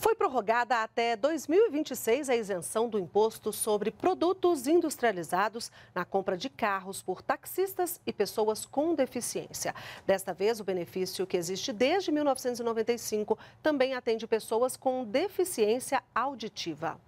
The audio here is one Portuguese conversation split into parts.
Foi prorrogada até 2026 a isenção do imposto sobre produtos industrializados na compra de carros por taxistas e pessoas com deficiência. Desta vez, o benefício que existe desde 1995 também atende pessoas com deficiência auditiva.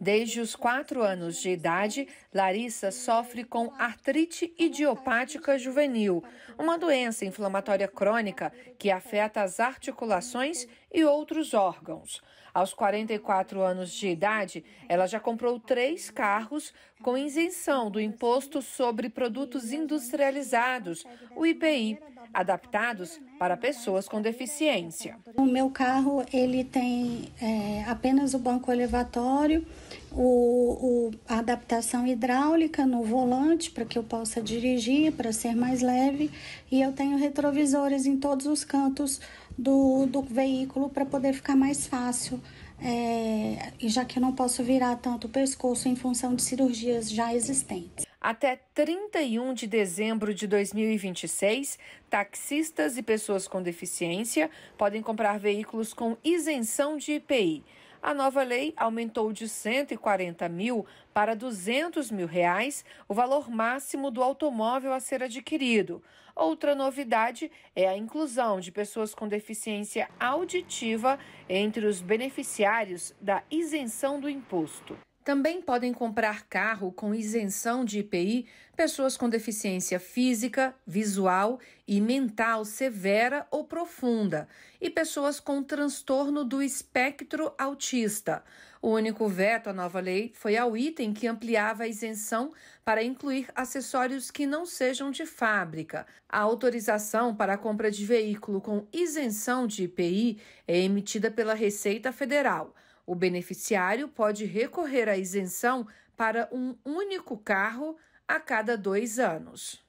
Desde os quatro anos de idade, Larissa sofre com artrite idiopática juvenil, uma doença inflamatória crônica que afeta as articulações e outros órgãos. Aos 44 anos de idade, ela já comprou três carros com isenção do Imposto sobre Produtos Industrializados, o IPI, adaptados para pessoas com deficiência. O meu carro ele tem é, apenas o banco elevatório, o, o, a adaptação hidráulica no volante para que eu possa dirigir, para ser mais leve, e eu tenho retrovisores em todos os cantos do, do veículo para poder ficar mais fácil. É, já que eu não posso virar tanto o pescoço em função de cirurgias já existentes. Até 31 de dezembro de 2026, taxistas e pessoas com deficiência podem comprar veículos com isenção de IPI. A nova lei aumentou de 140 mil para 200 mil reais o valor máximo do automóvel a ser adquirido. Outra novidade é a inclusão de pessoas com deficiência auditiva entre os beneficiários da isenção do imposto. Também podem comprar carro com isenção de IPI pessoas com deficiência física, visual e mental severa ou profunda e pessoas com transtorno do espectro autista. O único veto à nova lei foi ao item que ampliava a isenção para incluir acessórios que não sejam de fábrica. A autorização para a compra de veículo com isenção de IPI é emitida pela Receita Federal. O beneficiário pode recorrer à isenção para um único carro a cada dois anos.